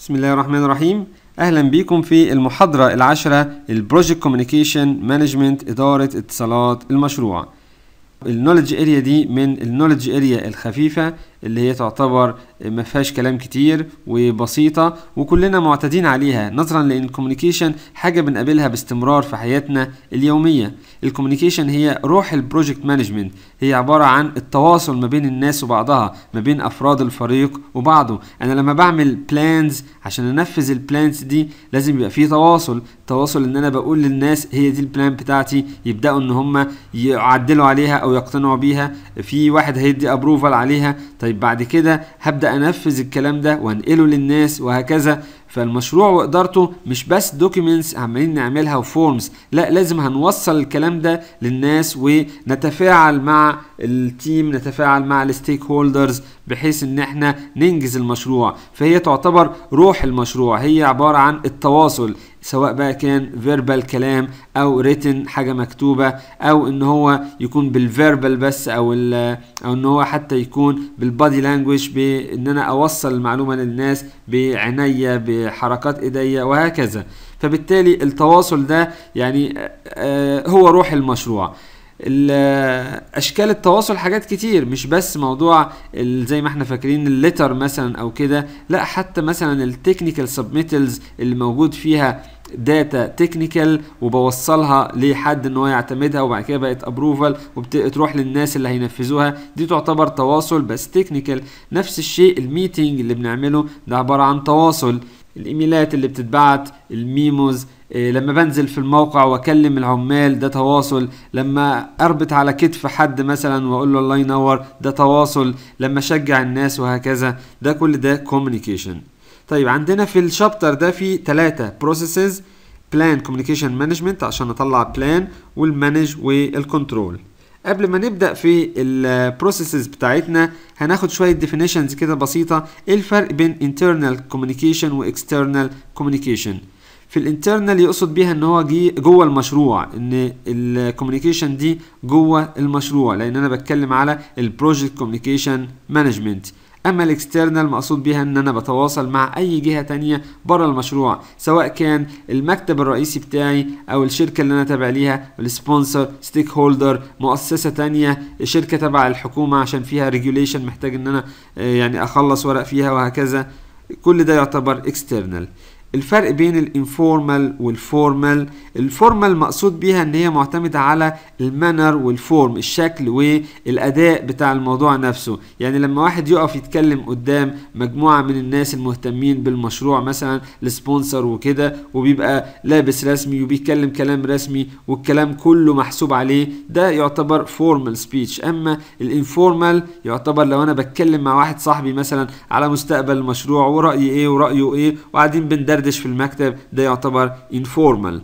بسم الله الرحمن الرحيم اهلا بيكم في المحاضره العاشره البروجكت كوميونيكيشن مانجمنت اداره اتصالات المشروع النولج اريا دي من النولج اريا الخفيفه اللي هي تعتبر ما فيهاش كلام كتير وبسيطه وكلنا معتادين عليها نظرا لان الكوميونيكيشن حاجه بنقابلها باستمرار في حياتنا اليوميه الكوميونيكيشن هي روح البروجكت مانجمنت هي عباره عن التواصل ما بين الناس وبعضها ما بين افراد الفريق وبعضه انا لما بعمل بلانز عشان انفذ البلانز دي لازم يبقى في تواصل تواصل ان انا بقول للناس هي دي البلان بتاعتي يبداوا ان هم يعدلوا عليها او يقتنعوا بيها في واحد هيدي ابروفال عليها طيب طيب بعد كده هبدأ أنفذ الكلام ده وأنقله للناس وهكذا فالمشروع وإدارته مش بس دوكيومنتس عمالين نعملها وفورمز لا لازم هنوصل الكلام ده للناس ونتفاعل مع التيم نتفاعل مع الستيك هولدرز بحيث ان احنا ننجز المشروع فهي تعتبر روح المشروع هي عبارة عن التواصل سواء بقى كان فيربال كلام او ريتن حاجة مكتوبة او ان هو يكون بالفيربال بس او او ان هو حتى يكون بالبادي لانجويش بان انا اوصل المعلومة للناس بعناية بحركات ايديا وهكذا فبالتالي التواصل ده يعني آه، آه، هو روح المشروع اشكال التواصل حاجات كتير مش بس موضوع زي ما احنا فاكرين الليتر مثلا او كده لا حتى مثلا التكنيكال سبميتلز اللي موجود فيها داتا تكنيكال وبوصلها لحد ان هو يعتمدها وبعد كده بقت ابروفال وبتروح للناس اللي هينفذوها دي تعتبر تواصل بس تكنيكال نفس الشيء الميتنج اللي بنعمله ده عباره عن تواصل الايميلات اللي بتتبعت الميموز إيه، لما بنزل في الموقع واكلم العمال ده تواصل لما اربط على كتف حد مثلا واقول له الله ينور ده تواصل لما اشجع الناس وهكذا ده كل ده كوميونيكيشن طيب عندنا في الشابتر ده في ثلاثة بروسيسز بلان كوميونيكيشن مانجمنت عشان اطلع بلان والمانج والكنترول قبل ما نبدا في البروسيسز بتاعتنا هناخد شويه ديفينيشنز كده بسيطه ايه الفرق بين internal communication و external communication في الانترنال يقصد بيها ان هو جوه المشروع ان الكوميونيكيشن دي جوه المشروع لان انا بتكلم على البروجكت كوميونيكيشن مانجمنت اما الاكسترنال مقصود بيها ان انا بتواصل مع اي جهه تانية بره المشروع سواء كان المكتب الرئيسي بتاعي او الشركه اللي انا تابع ليها السبونسر ستيك هولدر مؤسسه تانية شركه تبع الحكومه عشان فيها ريجوليشن محتاج ان انا آه، يعني اخلص ورق فيها وهكذا كل ده يعتبر اكسترنال الفرق بين الانفورمال والفورمال الفورمال مقصود بيها ان هي معتمدة على المانر والفورم الشكل والاداء بتاع الموضوع نفسه يعني لما واحد يقف يتكلم قدام مجموعة من الناس المهتمين بالمشروع مثلا السبونسر وكده وبيبقى لابس رسمي وبيتكلم كلام رسمي والكلام كله محسوب عليه ده يعتبر فورمال سبيتش اما الانفورمال يعتبر لو انا بتكلم مع واحد صاحبي مثلا على مستقبل المشروع ورأيي ايه ورأيه ايه وقاعدين بندرس یدردش فی المکتب ده یعتبر informal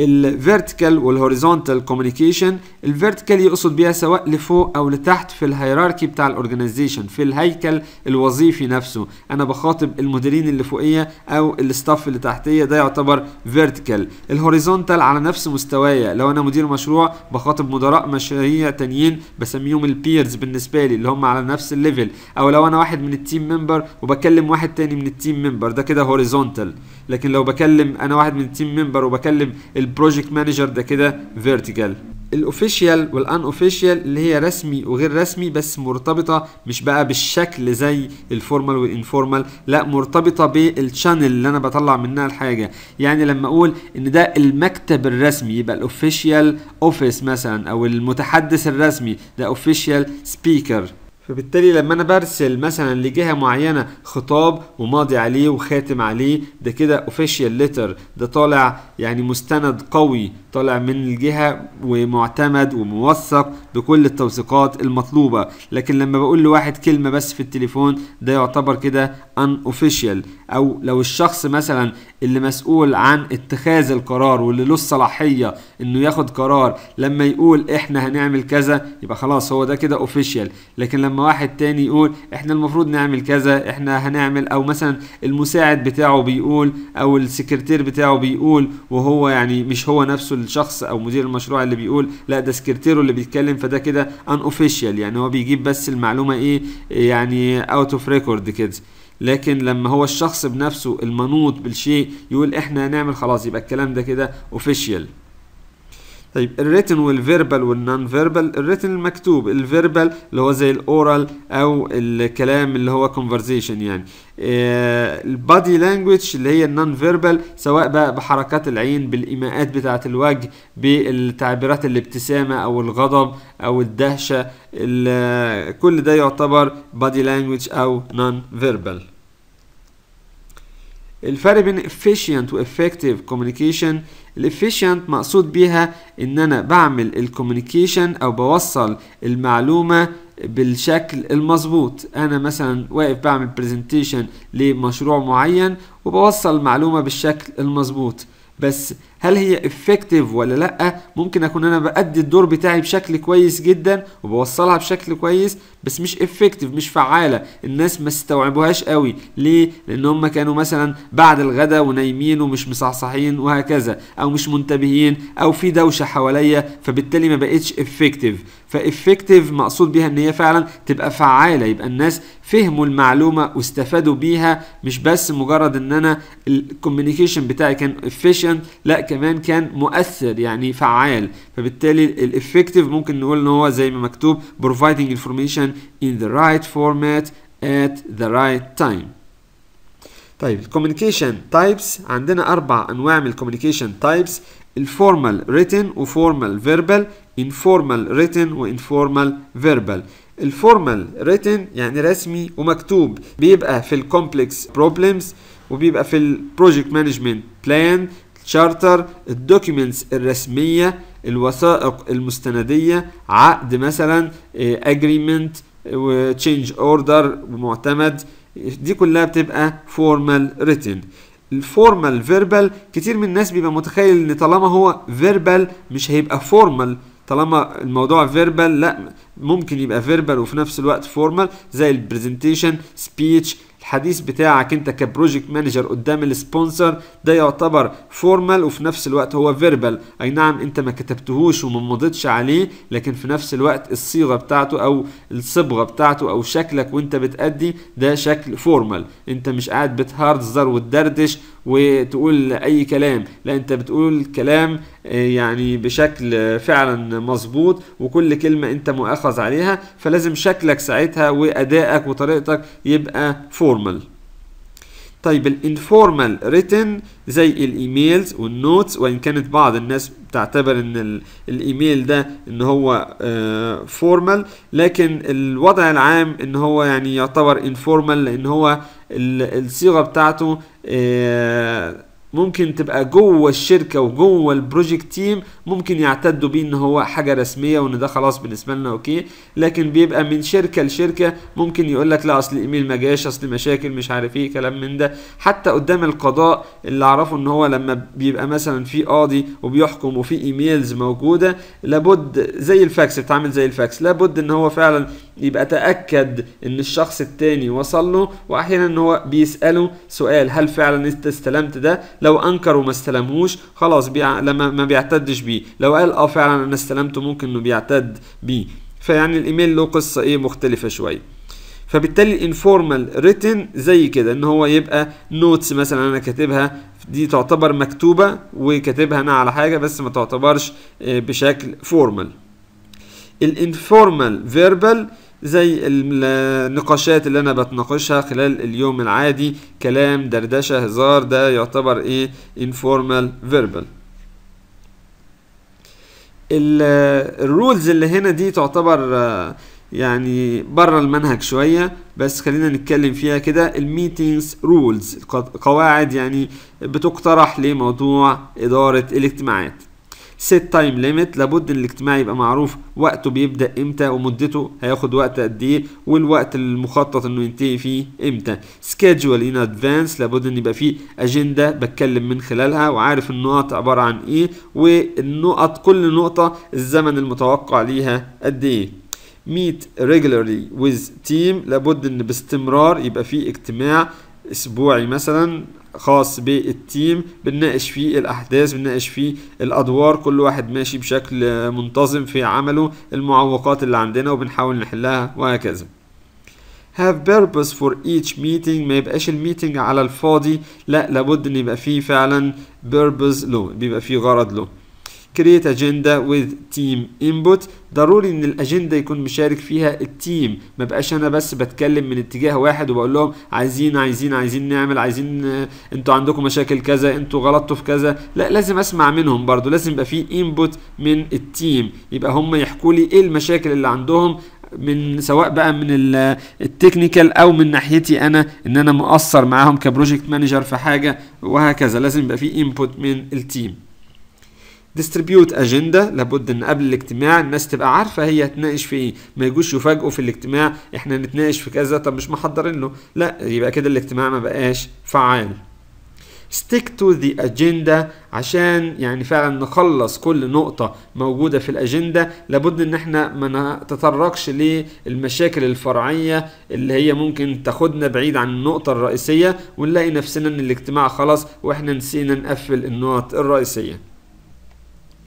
الفيرتيكال والهوريزونتال كوميونيكيشن الفيرتيكال يقصد بيها سواء لفوق او لتحت في الهيراركي بتاع الاورجنايزيشن في الهيكل الوظيفي نفسه انا بخاطب المديرين اللي فوقيه او الستاف اللي تحتيه ده يعتبر فيرتيكال الهوريزونتال على نفس مستوايا لو انا مدير مشروع بخاطب مدراء مشاريع تانيين بسميهم البيرز بالنسبه لي اللي هم على نفس الليفل او لو انا واحد من التيم ممبر وبكلم واحد تاني من التيم ممبر ده كده هوريزونتال لكن لو بكلم انا واحد من التيم ممبر وبكلم البروجكت مانجر ده كده فيرتيكال الاوفيشال والان اوفيشال اللي هي رسمي وغير رسمي بس مرتبطه مش بقى بالشكل زي الفورمال والانفورمال لا مرتبطه بالشانل اللي انا بطلع منها الحاجه يعني لما اقول ان ده المكتب الرسمي يبقى الاوفيشال اوفيس مثلا او المتحدث الرسمي ده اوفيشال سبيكر فبالتالي لما انا برسل مثلا لجهه معينه خطاب وماضي عليه وخاتم عليه ده كده اوفيشال ليتر ده طالع يعني مستند قوي طالع من الجهه ومعتمد وموثق بكل التوثيقات المطلوبه لكن لما بقول لواحد كلمه بس في التليفون ده يعتبر كده ان اوفيشال او لو الشخص مثلا اللي مسؤول عن اتخاذ القرار واللي له الصلاحيه انه ياخد قرار لما يقول احنا هنعمل كذا يبقى خلاص هو ده كده اوفيشال لكن لما واحد تاني يقول احنا المفروض نعمل كذا احنا هنعمل او مثلا المساعد بتاعه بيقول او السكرتير بتاعه بيقول وهو يعني مش هو نفسه الشخص او مدير المشروع اللي بيقول لا ده سكرتيره اللي بيتكلم فده كده ان اوفيشال يعني هو بيجيب بس المعلومه ايه يعني اوت اوف ريكورد كده لكن لما هو الشخص بنفسه المنوط بالشيء يقول احنا هنعمل خلاص يبقى الكلام ده كده اوفيشال طيب الريتن والفيربال والنون فيربال الريتن المكتوب الفيربال اللي هو زي الاورال او الكلام اللي هو كونفرزيشن يعني آه، البادي لانجوج اللي هي النون فيربال سواء بقى بحركات العين بالايماءات بتاعه الوجه بالتعبيرات الابتسامه او الغضب او الدهشه كل ده يعتبر بادي لانجوج او نون فيربال الفرق بين efficient و effective communication الافيشنت مقصود بيها ان انا بعمل الكوميونيكيشن او بوصل المعلومه بالشكل المظبوط انا مثلا واقف بعمل برزنتيشن لمشروع معين وبوصل المعلومه بالشكل المظبوط بس هل هي افكتيف ولا لا ممكن اكون انا بادي الدور بتاعي بشكل كويس جدا وبوصلها بشكل كويس بس مش افكتيف مش فعاله الناس ما استوعبوهاش قوي ليه لان هم كانوا مثلا بعد الغداء ونايمين ومش مصحصحين وهكذا او مش منتبهين او في دوشه حواليا فبالتالي ما بقتش افكتيف فإفكتيف مقصود بيها إن هي فعلا تبقى فعالة يبقى الناس فهموا المعلومة واستفادوا بيها مش بس مجرد إن أنا الكوميونيكيشن بتاعي كان efficient لا كمان كان مؤثر يعني فعال فبالتالي الإفكتيف ممكن نقول إن هو زي ما مكتوب providing information in the right format at the right time طيب الكوميونيكيشن تايبس عندنا اربع انواع من الكوميونيكيشن تايبس الفورمال ريتن وفورمال فيربال انفورمال ريتن وانفورمال فيربال الفورمال ريتن يعني رسمي ومكتوب بيبقى في الكومبلكس بروبلمز وبيبقى في البروجكت مانجمنت بلان تشارتر الدوكيومنتس الرسميه الوثائق المستنديه عقد مثلا اجريمنت وتشينج اوردر معتمد دي كلها بتبقى فورمال ريتن الفورمال فيربال كتير من الناس بيبقى متخيل ان طالما هو فيربال مش هيبقى فورمال طالما الموضوع فيربال لا ممكن يبقى فيربال وفي نفس الوقت فورمال زي البرزنتيشن سبيتش الحديث بتاعك انت كبروجكت مانجر قدام السبونسر ده يعتبر فورمال وفي نفس الوقت هو فيربال اي نعم انت ما كتبتهوش وما مضيتش عليه لكن في نفس الوقت الصيغه بتاعته او الصبغه بتاعته او شكلك وانت بتأدي ده شكل فورمال انت مش قاعد بتهرزر وتدردش وتقول اي كلام لا انت بتقول كلام آه، يعني بشكل فعلا مظبوط وكل كلمه انت مؤاخذ عليها فلازم شكلك ساعتها وادائك وطريقتك يبقى فورمال طيب الانفورمال ريتن زي الايميلز والنوتس وان كانت بعض الناس تعتبر ان الايميل ده ان هو فورمال آه، لكن الوضع العام ان هو يعني يعتبر انفورمال لان هو الصيغه بتاعته آه، ممكن تبقى جوه الشركه وجوه البروجكت تيم ممكن يعتدوا بيه ان هو حاجه رسميه وان ده خلاص بالنسبه لنا اوكي لكن بيبقى من شركه لشركه ممكن يقول لك لا اصل الايميل ما جاش اصل مشاكل مش عارف ايه كلام من ده حتى قدام القضاء اللي اعرفه ان هو لما بيبقى مثلا في قاضي وبيحكم وفي ايميلز موجوده لابد زي الفاكس بتعمل زي الفاكس لابد ان هو فعلا يبقى تاكد ان الشخص التاني وصل له واحيانا ان هو بيساله سؤال هل فعلا انت استلمت ده لو انكر وما استلمهوش خلاص بيع لما ما بيعتدش بيه لو قال اه فعلا انا استلمته ممكن انه بيعتد بيه فيعني الايميل له قصه ايه مختلفه شويه فبالتالي الانفورمال ريتن زي كده ان هو يبقى نوتس مثلا انا كاتبها دي تعتبر مكتوبه وكاتبها انا على حاجه بس ما تعتبرش آه، بشكل فورمال الانفورمال فيربال زي النقاشات اللي انا بتناقشها خلال اليوم العادي كلام دردشه هزار ده يعتبر ايه informal verbal الرولز اللي هنا دي تعتبر آه، يعني بره المنهج شويه بس خلينا نتكلم فيها كده الميتينجز رولز قواعد يعني بتقترح لموضوع اداره الاجتماعات سيت تايم ليميت لابد ان الاجتماع يبقى معروف وقته بيبدا امتى ومدته هياخد وقت قد ايه والوقت المخطط انه ينتهي فيه امتى سكيدجول ان ادفانس لابد ان يبقى فيه اجنده بتكلم من خلالها وعارف النقط عباره عن ايه والنقط كل نقطه الزمن المتوقع ليها قد ايه meet regularly with team لابد ان باستمرار يبقى في اجتماع اسبوعي مثلا خاص بالتيم بنناقش فيه الاحداث بنناقش فيه الادوار كل واحد ماشي بشكل منتظم في عمله المعوقات اللي عندنا وبنحاول نحلها وهكذا have purpose for each meeting ما يبقاش الميتنج على الفاضي لا لابد ان يبقى فيه فعلا purpose له بيبقى فيه غرض له create agenda with team input ضروري ان الاجنده يكون مشارك فيها التيم ما بقاش انا بس بتكلم من اتجاه واحد وبقول لهم عايزين عايزين عايزين نعمل عايزين آه، انتوا عندكم مشاكل كذا انتوا غلطتوا في كذا لا لازم اسمع منهم برضو لازم يبقى في انبوت من التيم يبقى هم يحكوا لي ايه المشاكل اللي عندهم من سواء بقى من التكنيكال آه، او من ناحيتي انا ان انا مقصر معاهم كبروجكت مانجر في حاجه وهكذا لازم يبقى في انبوت من التيم ديستريبيوت اجنده لابد ان قبل الاجتماع الناس تبقى عارفه هي هتناقش في ايه ما يجوش يفاجئوا في الاجتماع احنا نتناقش في كذا طب مش محضرين له لا يبقى كده الاجتماع ما بقاش فعال ستيك تو ذا اجنده عشان يعني فعلا نخلص كل نقطة موجودة في الأجندة لابد إن احنا ما نتطرقش للمشاكل الفرعية اللي هي ممكن تاخدنا بعيد عن النقطة الرئيسية ونلاقي نفسنا إن الاجتماع خلاص وإحنا نسينا نقفل النقط الرئيسية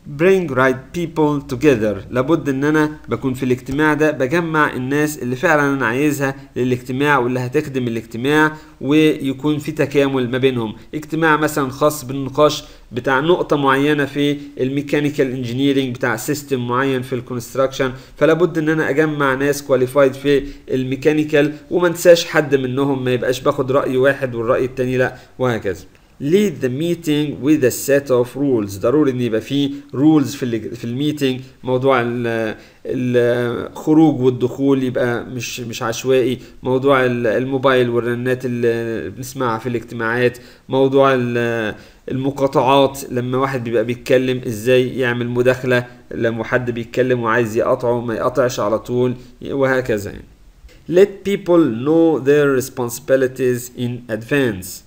bring right people together لابد ان انا بكون في الاجتماع ده بجمع الناس اللي فعلا انا عايزها للاجتماع واللي هتخدم الاجتماع ويكون في تكامل ما بينهم اجتماع مثلا خاص بالنقاش بتاع نقطة معينة في الميكانيكال انجينيرنج بتاع سيستم معين في الكونستراكشن فلابد ان انا اجمع ناس كواليفايد في الميكانيكال وما انساش حد منهم ما يبقاش باخد رأي واحد والرأي التاني لا وهكذا lead the meeting with a set of rules ضروري ان يبقى في rules في في الميتنج موضوع الخروج والدخول يبقى مش مش عشوائي موضوع الموبايل والرنات اللي بنسمعها في الاجتماعات موضوع المقاطعات لما واحد بيبقى بيتكلم ازاي يعمل مداخلة لما حد بيتكلم وعايز يقطعه ما يقطعش على طول وهكذا يعني let people know their responsibilities in advance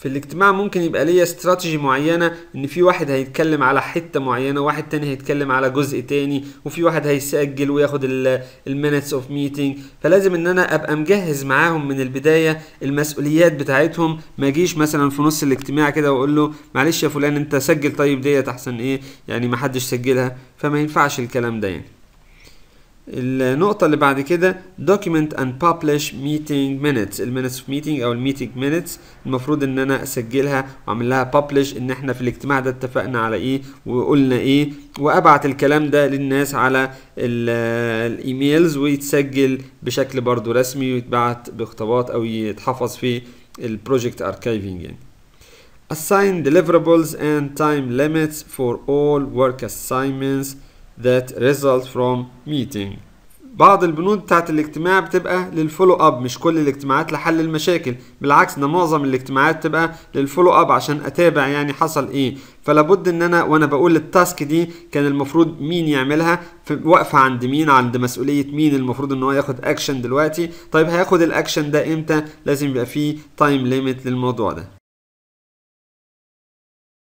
في الاجتماع ممكن يبقى ليا استراتيجي معينه ان في واحد هيتكلم على حته معينه واحد تاني هيتكلم على جزء تاني وفي واحد هيسجل وياخد المينتس اوف ميتنج فلازم ان انا ابقى مجهز معاهم من البدايه المسؤوليات بتاعتهم ما اجيش مثلا في نص الاجتماع كده واقول له معلش يا فلان انت سجل طيب ديت احسن ايه يعني ما حدش سجلها فما ينفعش الكلام ده يعني النقطة اللي بعد كده document and publish meeting minutes المينتس اوف meeting او الميتنج minutes المفروض ان انا اسجلها واعمل لها publish ان احنا في الاجتماع ده اتفقنا على ايه وقلنا ايه وابعت الكلام ده للناس على الايميلز ويتسجل بشكل برضو رسمي ويتبعت بخطابات او يتحفظ في البروجكت archiving يعني assign deliverables and time limits for all work assignments that result from meeting بعض البنود بتاعت الاجتماع بتبقى للفولو اب مش كل الاجتماعات لحل المشاكل بالعكس ده معظم الاجتماعات بتبقى للفولو اب عشان اتابع يعني حصل ايه فلا بد ان انا وانا بقول التاسك دي كان المفروض مين يعملها واقفه عند مين عند مسؤوليه مين المفروض ان هو ياخد اكشن دلوقتي طيب هياخد الاكشن ده امتى لازم يبقى فيه تايم ليميت للموضوع ده